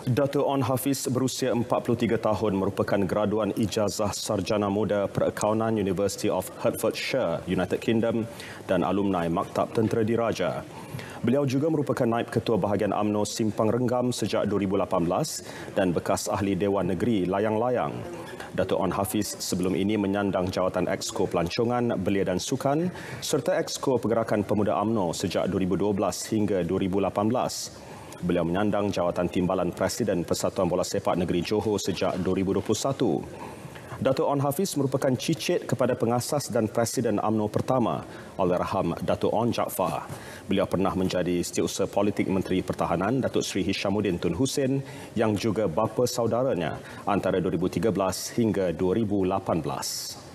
Dato' On Hafiz berusia 43 tahun merupakan graduan ijazah sarjana muda perakaunan University of Hertfordshire, United Kingdom dan alumni Maktab Tentera Diraja. Beliau juga merupakan naib ketua bahagian AMNO Simpang Renggam sejak 2018 dan bekas ahli Dewan Negeri Layang-Layang. Dato' On Hafiz sebelum ini menyandang jawatan Exco Pelancongan, Belia dan Sukan serta Exco Pergerakan Pemuda AMNO sejak 2012 hingga 2018. Beliau menyandang jawatan timbalan Presiden Persatuan Bola Sepak Negeri Johor sejak 2021. Dato' On Hafiz merupakan cicit kepada pengasas dan presiden AMNO pertama oleh Raham On Jaafar. Beliau pernah menjadi setiausaha politik Menteri Pertahanan Dato' Sri Hishamuddin Tun Hussein yang juga bapa saudaranya antara 2013 hingga 2018.